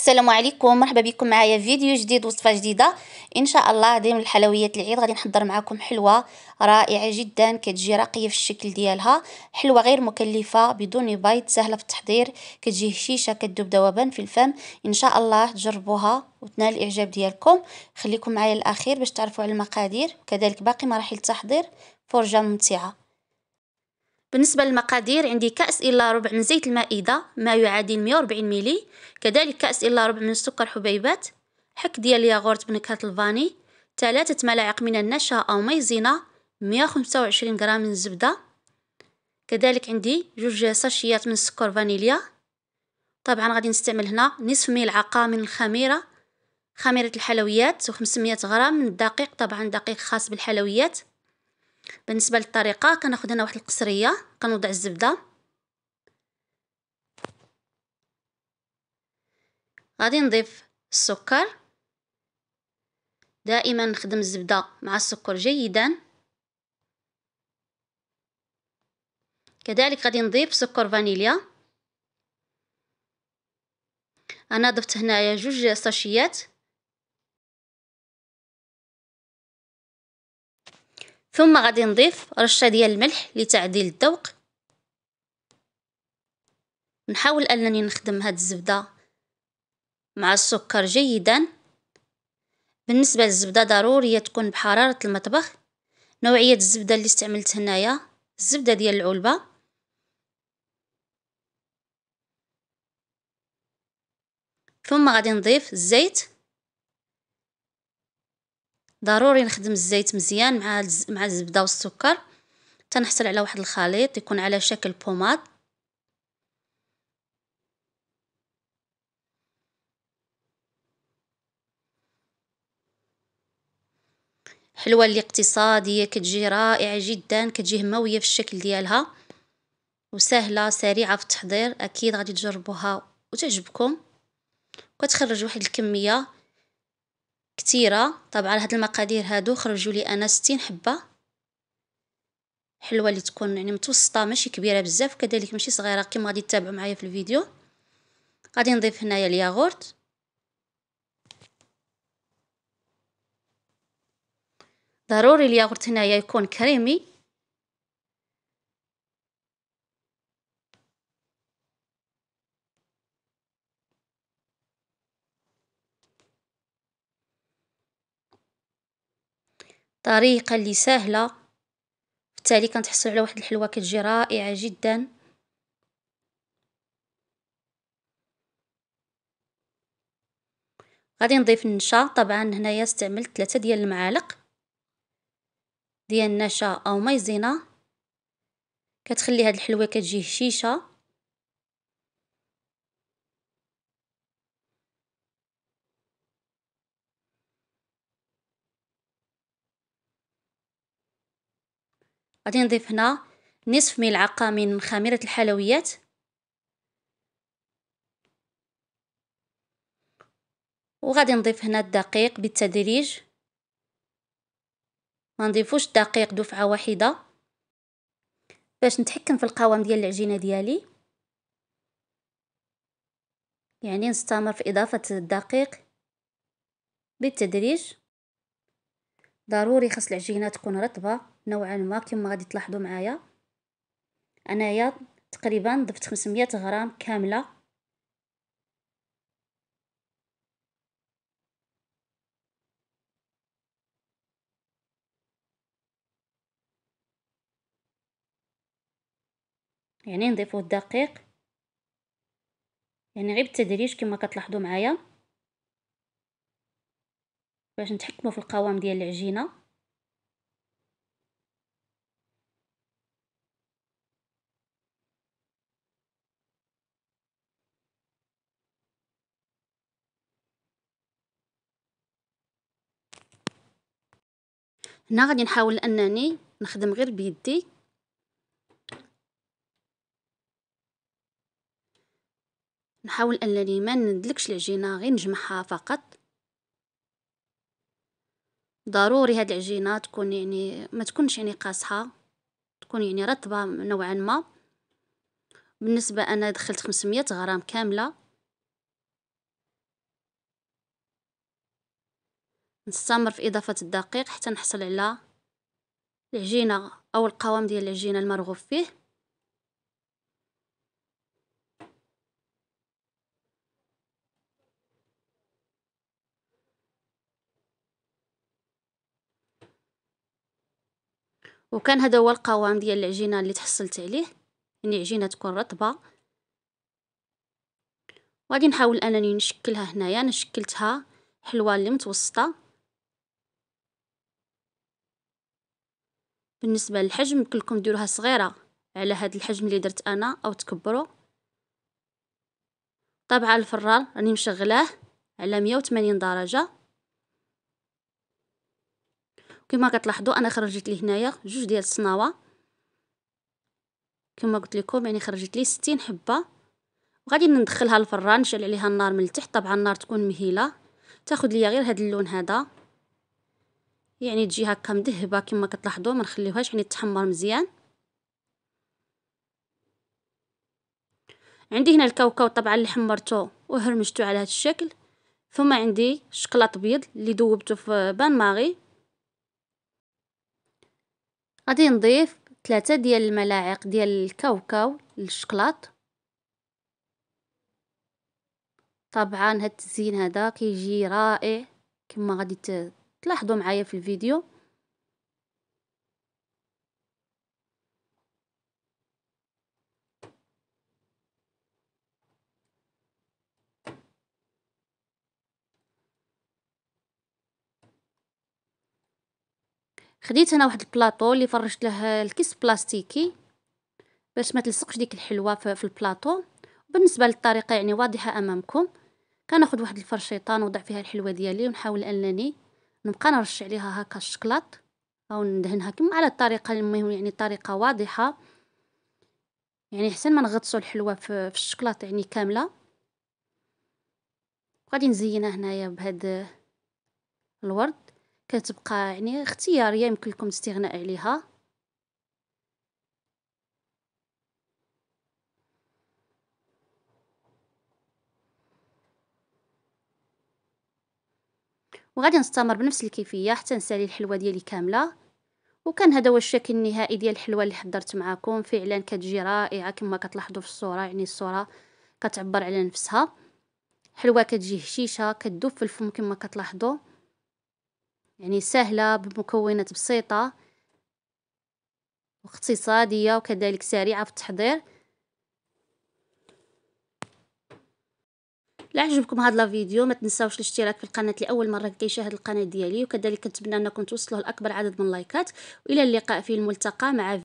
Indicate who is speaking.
Speaker 1: السلام عليكم مرحبا بكم معايا فيديو جديد وصفه جديده ان شاء الله ديم الحلويات العيد غادي نحضر معكم حلوه رائعه جدا كتجي راقيه في الشكل ديالها حلوه غير مكلفه بدون بيض سهله في التحضير كتجي هشيشه كتذوب ذوبان في الفم ان شاء الله تجربوها وتنال الاعجاب ديالكم خليكم معايا للاخير باش تعرفوا على المقادير وكذلك باقي مراحل التحضير فرجه ممتعه بالنسبة للمقادير عندي كأس إلا ربع من زيت المائدة ما يعادل 140 ميلي كذلك كأس إلا ربع من السكر حبيبات حك ديال الياغورت بنكهة الفاني ثلاثة ملاعق من النشا أو ميزينا 125 غرام من الزبدة كذلك عندي جوج ساشيات من السكر فانيليا طبعا غادي نستعمل هنا نصف ملعقة من الخميرة خميرة الحلويات و500 غرام من الدقيق طبعا دقيق خاص بالحلويات بالنسبه للطريقه كناخذ هنا واحد القصريه كنوضع الزبده غادي نضيف السكر دائما نخدم الزبده مع السكر جيدا كذلك غادي نضيف سكر فانيليا انا ضفت هنايا جوج ساشيات ثم غادي نضيف رشه ديال الملح لتعديل الذوق نحاول انني نخدم هاد الزبده مع السكر جيدا بالنسبه للزبده ضروريه تكون بحراره المطبخ نوعيه الزبده اللي استعملت هنايا الزبده ديال العلبه ثم غادي نضيف الزيت ضروري نخدم الزيت مزيان مع الز... مع الزبدة والسكر حتى نحصل على واحد الخليط يكون على شكل بوماد حلوة اللي اقتصادية كتجي رائعة جدا كتجي هموية في الشكل ديالها وسهلة سريعة في التحضير اكيد غادي تجربوها وتعجبكم وكتخرج واحد الكمية كتيرة طبعا هاد المقادير هادو خرجوا لي انا ستين حبه حلوه اللي تكون يعني متوسطه ماشي كبيره بزاف كذلك ماشي صغيره كما غادي تتابعوا معايا في الفيديو غادي نضيف هنايا الياغورت ضروري الياغورت هنايا يكون كريمي طريقة لي سهله بالتالي كنتحصلو على واحد الحلوى كتجي رائعة جدا. غادي نضيف النشا طبعا هنايا استعملت تلاتة ديال المعالق ديال النشا أو مايزينا، كتخلي هاد الحلوى كتجي هشيشة. غادي نضيف هنا نصف ملعقة من خميرة الحلويات وغادي نضيف هنا الدقيق بالتدريج ما نضيفوش الدقيق دفعة واحدة باش نتحكم في القوام ديال العجينة ديالي يعني نستمر في إضافة الدقيق بالتدريج ضروري خاص العجينة تكون رطبة نوعا ما كيما غادي تلاحظوا معايا انايا تقريبا ضفت 500 غرام كامله يعني نضيفو الدقيق يعني غير بالتدريج كما كتلاحظوا معايا باش نتحكموا في القوام ديال العجينه هنا غادي نحاول انني نخدم غير بيدي نحاول انني ما ندلكش العجينه غير نجمعها فقط ضروري هاد العجينة تكون يعني ما تكونش يعني قاصحة تكون يعني رطبة نوعا ما بالنسبة انا دخلت خمسمية غرام كاملة نستمر في اضافة الدقيق حتى نحصل على العجينة او القوام ديال العجينة المرغوب فيه وكان هذا هو القوام ديال العجينه اللي تحصلت عليه يعني عجينه تكون رطبه وغادي نحاول انني نشكلها هنايا انا شكلتها حلوه اللي متوسطه بالنسبه للحجم كلكم ديروها صغيره على هذا الحجم اللي درت انا او تكبروا طبعا الفران راني مشغلاه على 180 درجه كما كتلاحظوا انا خرجت لي هنايا جوج ديال الصناوه كما قلت لكم يعني خرجت لي 60 حبه وغادي ندخلها الفران نشعل عليها النار من التحت طبعا النار تكون مهيله تاخذ ليا غير هذا اللون هذا يعني تجي هكا مذهبه كما كتلاحظوا ما نخليوهاش يعني تحمر مزيان عندي هنا الكاوكاو طبعا اللي حمرته وهرمشته على هذا الشكل ثم عندي شكلاط ابيض اللي ذوبته في بان ماغي غادي نضيف ثلاثة ديال الملاعق ديال الكاوكاو الشكلاط طبعا هاد التزيين هذا كيجي رائع كما غادي تلاحظوا معايا في الفيديو خديت انا واحد البلاطو اللي فرشت له الكيس بلاستيكي باش ما تلصقش ديك الحلوه في البلاطو بالنسبه للطريقه يعني واضحه امامكم كناخذ واحد الفرشيطه نوضع فيها الحلوه ديالي ونحاول انني نبقى نرش عليها هكا الشكلاط او ندهنها كما على الطريقه المهم يعني طريقه واضحه يعني حسن ما نغطسوا الحلوه في, في الشكلاط يعني كامله غادي نزينها هنايا بهاد الورد كتبقى يعني اختياريه يمكن لكم الاستغناء عليها وغادي نستمر بنفس الكيفيه حتى نسالي الحلوه ديالي كامله وكان هذا هو الشكل النهائي ديال الحلوه اللي حضرت معكم فعلا كتجي رائعه كما كتلاحظوا في الصوره يعني الصوره كتعبر على نفسها حلوه كتجي هشيشه كتدوب في الفم كما كتلاحظوا يعني سهلة بمكونات بسيطة واقتصادية وكذلك سريعة في التحضير لعجبكم عجبكم هذا الفيديو ما تنساوش الاشتراك في القناه لاول مره كيشاهد القناه ديالي وكذلك كنتمنى انكم توصلوا لاكبر عدد من اللايكات والى اللقاء في الملتقى مع